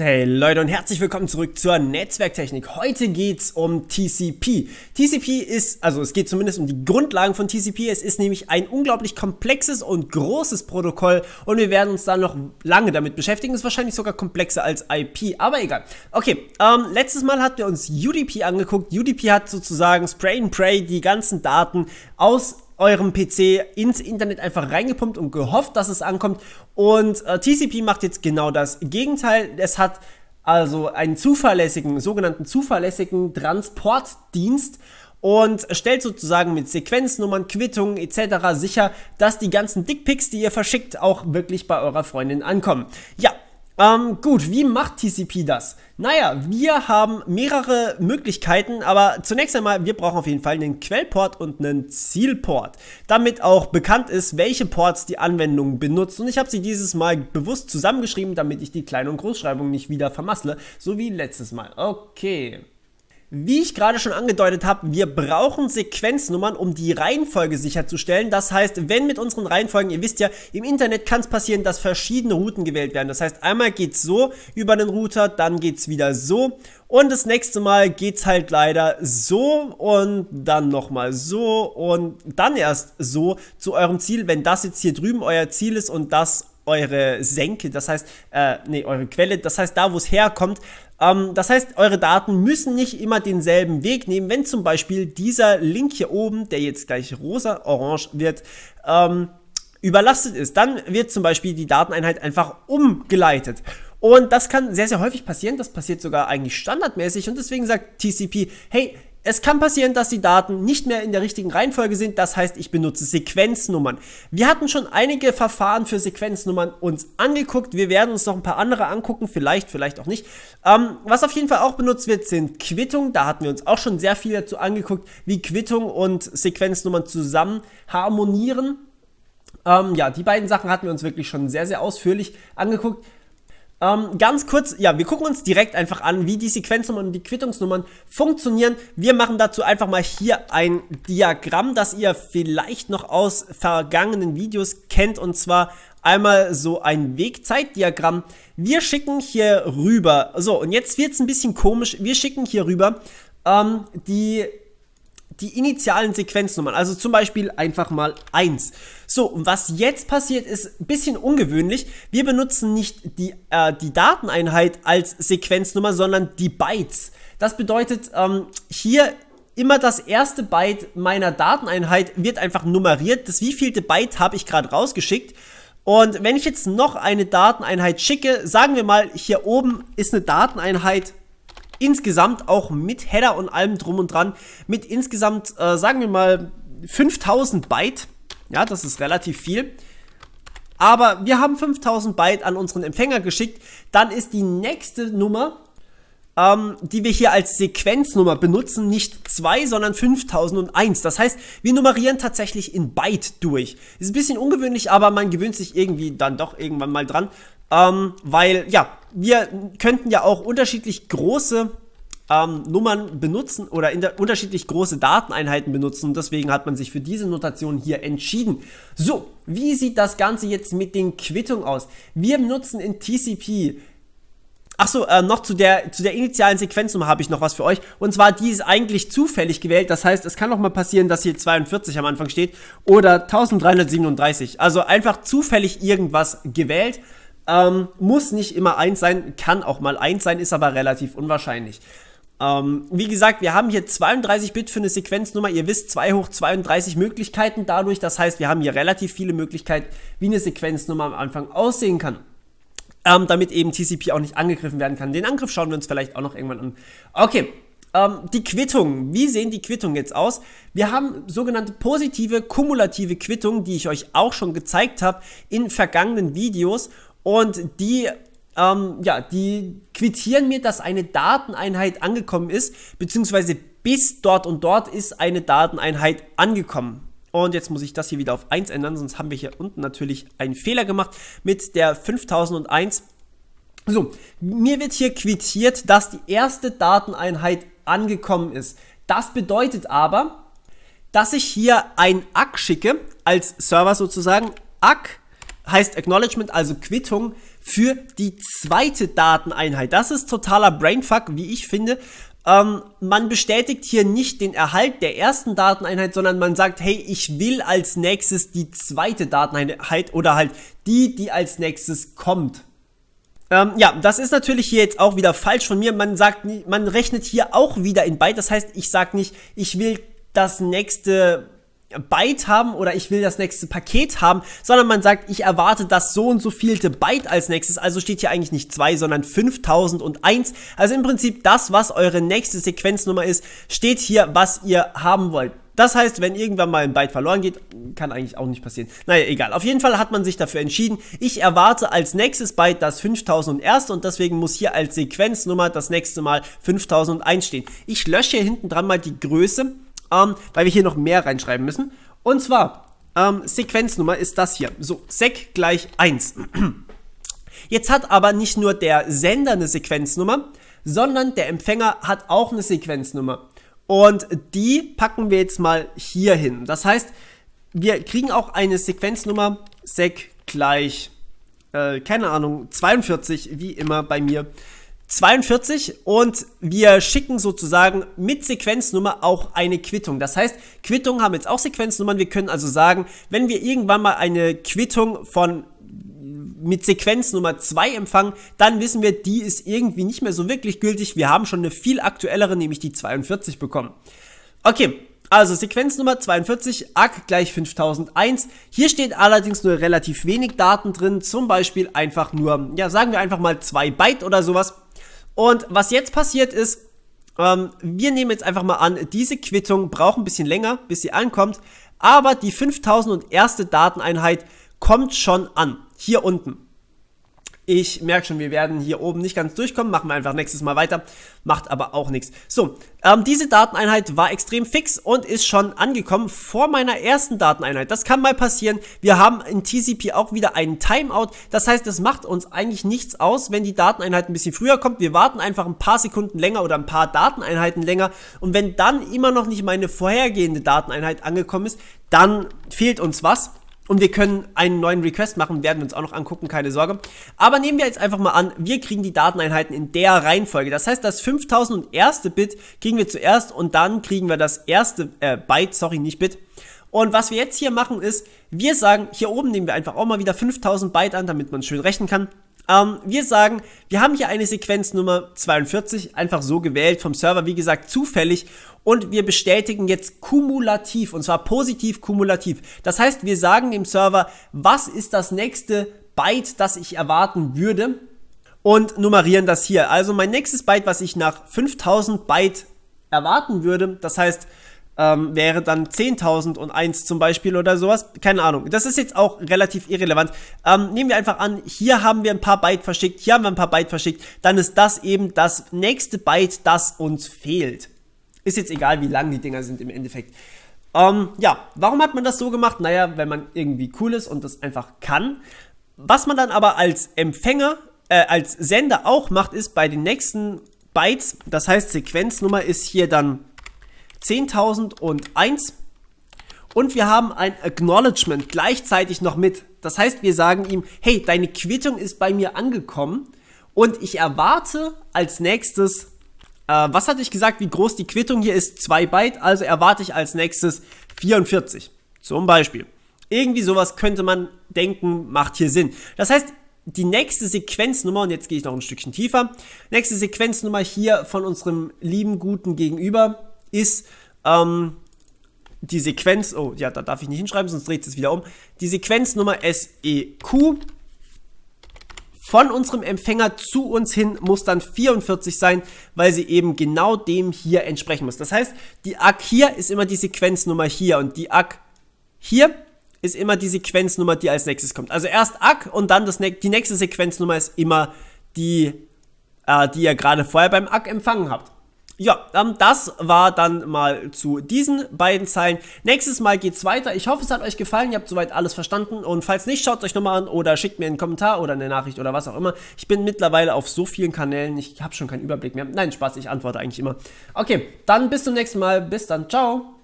Hey Leute und herzlich willkommen zurück zur Netzwerktechnik. Heute geht es um TCP. TCP ist, also es geht zumindest um die Grundlagen von TCP. Es ist nämlich ein unglaublich komplexes und großes Protokoll und wir werden uns da noch lange damit beschäftigen. Ist wahrscheinlich sogar komplexer als IP, aber egal. Okay, ähm, letztes Mal hatten wir uns UDP angeguckt. UDP hat sozusagen Spray and Pray die ganzen Daten aus eurem PC ins Internet einfach reingepumpt und gehofft, dass es ankommt. Und äh, TCP macht jetzt genau das Gegenteil. Es hat also einen zuverlässigen, sogenannten zuverlässigen Transportdienst und stellt sozusagen mit Sequenznummern, Quittungen etc. sicher, dass die ganzen Dickpics, die ihr verschickt, auch wirklich bei eurer Freundin ankommen. Ja, ähm, gut, wie macht TCP das? Naja, wir haben mehrere Möglichkeiten, aber zunächst einmal, wir brauchen auf jeden Fall einen Quellport und einen Zielport, damit auch bekannt ist, welche Ports die Anwendung benutzt. Und ich habe sie dieses Mal bewusst zusammengeschrieben, damit ich die Klein- und Großschreibung nicht wieder vermassle, so wie letztes Mal. Okay. Wie ich gerade schon angedeutet habe, wir brauchen Sequenznummern, um die Reihenfolge sicherzustellen. Das heißt, wenn mit unseren Reihenfolgen, ihr wisst ja, im Internet kann es passieren, dass verschiedene Routen gewählt werden. Das heißt, einmal geht es so über den Router, dann geht es wieder so und das nächste Mal geht es halt leider so und dann nochmal so und dann erst so zu eurem Ziel, wenn das jetzt hier drüben euer Ziel ist und das eure Senke, das heißt, äh, nee, eure Quelle, das heißt da, wo es herkommt. Ähm, das heißt, eure Daten müssen nicht immer denselben Weg nehmen. Wenn zum Beispiel dieser Link hier oben, der jetzt gleich rosa, orange wird, ähm, überlastet ist, dann wird zum Beispiel die Dateneinheit einfach umgeleitet. Und das kann sehr, sehr häufig passieren. Das passiert sogar eigentlich standardmäßig. Und deswegen sagt TCP, hey, es kann passieren, dass die Daten nicht mehr in der richtigen Reihenfolge sind. Das heißt, ich benutze Sequenznummern. Wir hatten schon einige Verfahren für Sequenznummern uns angeguckt. Wir werden uns noch ein paar andere angucken. Vielleicht, vielleicht auch nicht. Ähm, was auf jeden Fall auch benutzt wird, sind Quittungen. Da hatten wir uns auch schon sehr viel dazu angeguckt, wie Quittungen und Sequenznummern zusammen harmonieren. Ähm, ja, die beiden Sachen hatten wir uns wirklich schon sehr, sehr ausführlich angeguckt. Ähm, ganz kurz, ja, wir gucken uns direkt einfach an, wie die Sequenznummern und die Quittungsnummern funktionieren. Wir machen dazu einfach mal hier ein Diagramm, das ihr vielleicht noch aus vergangenen Videos kennt. Und zwar einmal so ein Wegzeitdiagramm. Wir schicken hier rüber, so, und jetzt wird es ein bisschen komisch, wir schicken hier rüber ähm, die die initialen Sequenznummern, also zum Beispiel einfach mal 1. So, und was jetzt passiert, ist ein bisschen ungewöhnlich. Wir benutzen nicht die, äh, die Dateneinheit als Sequenznummer, sondern die Bytes. Das bedeutet, ähm, hier immer das erste Byte meiner Dateneinheit wird einfach nummeriert. Das wievielte Byte habe ich gerade rausgeschickt. Und wenn ich jetzt noch eine Dateneinheit schicke, sagen wir mal, hier oben ist eine Dateneinheit insgesamt auch mit Header und allem drum und dran, mit insgesamt, äh, sagen wir mal, 5000 Byte. Ja, das ist relativ viel. Aber wir haben 5000 Byte an unseren Empfänger geschickt. Dann ist die nächste Nummer ähm, die wir hier als Sequenznummer benutzen, nicht 2, sondern 5001. Das heißt, wir nummerieren tatsächlich in Byte durch. Ist ein bisschen ungewöhnlich, aber man gewöhnt sich irgendwie dann doch irgendwann mal dran. Ähm, weil, ja, wir könnten ja auch unterschiedlich große ähm, Nummern benutzen oder unterschiedlich große Dateneinheiten benutzen. Und deswegen hat man sich für diese Notation hier entschieden. So, wie sieht das Ganze jetzt mit den Quittungen aus? Wir benutzen in TCP Achso, äh, noch zu der, zu der initialen Sequenznummer habe ich noch was für euch. Und zwar, die ist eigentlich zufällig gewählt. Das heißt, es kann auch mal passieren, dass hier 42 am Anfang steht oder 1337. Also einfach zufällig irgendwas gewählt. Ähm, muss nicht immer eins sein, kann auch mal eins sein, ist aber relativ unwahrscheinlich. Ähm, wie gesagt, wir haben hier 32 Bit für eine Sequenznummer. Ihr wisst, 2 hoch 32 Möglichkeiten dadurch. Das heißt, wir haben hier relativ viele Möglichkeiten, wie eine Sequenznummer am Anfang aussehen kann ähm, damit eben TCP auch nicht angegriffen werden kann. Den Angriff schauen wir uns vielleicht auch noch irgendwann an. Okay, ähm, die Quittung. Wie sehen die Quittungen jetzt aus? Wir haben sogenannte positive, kumulative Quittungen, die ich euch auch schon gezeigt habe in vergangenen Videos und die ähm, ja, die quittieren mir, dass eine Dateneinheit angekommen ist, beziehungsweise bis dort und dort ist eine Dateneinheit angekommen. Und jetzt muss ich das hier wieder auf 1 ändern, sonst haben wir hier unten natürlich einen Fehler gemacht mit der 5001. So, mir wird hier quittiert, dass die erste Dateneinheit angekommen ist. Das bedeutet aber, dass ich hier ein ACK schicke, als Server sozusagen. ACK heißt Acknowledgement, also Quittung für die zweite Dateneinheit. Das ist totaler Brainfuck, wie ich finde, ähm, man bestätigt hier nicht den Erhalt der ersten Dateneinheit, sondern man sagt, hey, ich will als nächstes die zweite Dateneinheit oder halt die, die als nächstes kommt. Ähm, ja, das ist natürlich hier jetzt auch wieder falsch von mir. Man sagt, man rechnet hier auch wieder in Byte. Das heißt, ich sage nicht, ich will das nächste Byte haben oder ich will das nächste Paket haben, sondern man sagt, ich erwarte das so und so vielte Byte als nächstes. Also steht hier eigentlich nicht 2, sondern 5001. Also im Prinzip das, was eure nächste Sequenznummer ist, steht hier, was ihr haben wollt. Das heißt, wenn irgendwann mal ein Byte verloren geht, kann eigentlich auch nicht passieren. Naja, egal. Auf jeden Fall hat man sich dafür entschieden. Ich erwarte als nächstes Byte das 5001 und deswegen muss hier als Sequenznummer das nächste Mal 5001 stehen. Ich lösche hier hinten dran mal die Größe ähm, weil wir hier noch mehr reinschreiben müssen. Und zwar, ähm, Sequenznummer ist das hier. So, sec gleich 1. Jetzt hat aber nicht nur der Sender eine Sequenznummer, sondern der Empfänger hat auch eine Sequenznummer. Und die packen wir jetzt mal hier hin. Das heißt, wir kriegen auch eine Sequenznummer sec gleich, äh, keine Ahnung, 42, wie immer bei mir. 42 und wir schicken sozusagen mit Sequenznummer auch eine Quittung. Das heißt, Quittungen haben jetzt auch Sequenznummern. Wir können also sagen, wenn wir irgendwann mal eine Quittung von mit Sequenznummer 2 empfangen, dann wissen wir, die ist irgendwie nicht mehr so wirklich gültig. Wir haben schon eine viel aktuellere, nämlich die 42 bekommen. Okay, also Sequenznummer 42, ACK gleich 5001. Hier steht allerdings nur relativ wenig Daten drin, zum Beispiel einfach nur, ja sagen wir einfach mal 2 Byte oder sowas. Und was jetzt passiert ist, ähm, wir nehmen jetzt einfach mal an, diese Quittung braucht ein bisschen länger, bis sie ankommt, aber die 5001. Dateneinheit kommt schon an, hier unten. Ich merke schon, wir werden hier oben nicht ganz durchkommen. Machen wir einfach nächstes Mal weiter. Macht aber auch nichts. So, ähm, diese Dateneinheit war extrem fix und ist schon angekommen vor meiner ersten Dateneinheit. Das kann mal passieren. Wir haben in TCP auch wieder einen Timeout. Das heißt, es macht uns eigentlich nichts aus, wenn die Dateneinheit ein bisschen früher kommt. Wir warten einfach ein paar Sekunden länger oder ein paar Dateneinheiten länger. Und wenn dann immer noch nicht meine vorhergehende Dateneinheit angekommen ist, dann fehlt uns was. Und wir können einen neuen Request machen, werden wir uns auch noch angucken, keine Sorge. Aber nehmen wir jetzt einfach mal an, wir kriegen die Dateneinheiten in der Reihenfolge. Das heißt, das 5000 und erste Bit kriegen wir zuerst und dann kriegen wir das erste äh, Byte, sorry, nicht Bit. Und was wir jetzt hier machen ist, wir sagen, hier oben nehmen wir einfach auch mal wieder 5000 Byte an, damit man schön rechnen kann. Ähm, wir sagen, wir haben hier eine Sequenznummer 42, einfach so gewählt vom Server, wie gesagt, zufällig und wir bestätigen jetzt kumulativ und zwar positiv kumulativ. Das heißt, wir sagen dem Server, was ist das nächste Byte, das ich erwarten würde und nummerieren das hier. Also mein nächstes Byte, was ich nach 5000 Byte erwarten würde, das heißt, ähm, wäre dann 10.001 zum Beispiel oder sowas. Keine Ahnung. Das ist jetzt auch relativ irrelevant. Ähm, nehmen wir einfach an, hier haben wir ein paar Byte verschickt, hier haben wir ein paar Byte verschickt. Dann ist das eben das nächste Byte, das uns fehlt. Ist jetzt egal, wie lang die Dinger sind im Endeffekt. Ähm, ja, warum hat man das so gemacht? Naja, wenn man irgendwie cool ist und das einfach kann. Was man dann aber als Empfänger, äh, als Sender auch macht, ist bei den nächsten Bytes, das heißt Sequenznummer ist hier dann 10.001 und wir haben ein Acknowledgement gleichzeitig noch mit. Das heißt, wir sagen ihm, hey, deine Quittung ist bei mir angekommen und ich erwarte als nächstes äh, was hatte ich gesagt, wie groß die Quittung hier ist? 2 Byte, also erwarte ich als nächstes 44. Zum Beispiel. Irgendwie sowas könnte man denken, macht hier Sinn. Das heißt, die nächste Sequenznummer, und jetzt gehe ich noch ein Stückchen tiefer, nächste Sequenznummer hier von unserem lieben Guten gegenüber ist ähm, die Sequenz, oh ja, da darf ich nicht hinschreiben, sonst dreht es wieder um, die Sequenznummer SEQ von unserem Empfänger zu uns hin muss dann 44 sein, weil sie eben genau dem hier entsprechen muss. Das heißt, die ACK hier ist immer die Sequenznummer hier und die ACK hier ist immer die Sequenznummer, die als nächstes kommt. Also erst ACK und dann das, ne die nächste Sequenznummer ist immer die, äh, die ihr gerade vorher beim ACK empfangen habt. Ja, ähm, das war dann mal zu diesen beiden Zeilen. Nächstes Mal geht's weiter. Ich hoffe, es hat euch gefallen. Ihr habt soweit alles verstanden. Und falls nicht, schaut euch nochmal an oder schickt mir einen Kommentar oder eine Nachricht oder was auch immer. Ich bin mittlerweile auf so vielen Kanälen. Ich habe schon keinen Überblick mehr. Nein, Spaß. Ich antworte eigentlich immer. Okay, dann bis zum nächsten Mal. Bis dann. Ciao.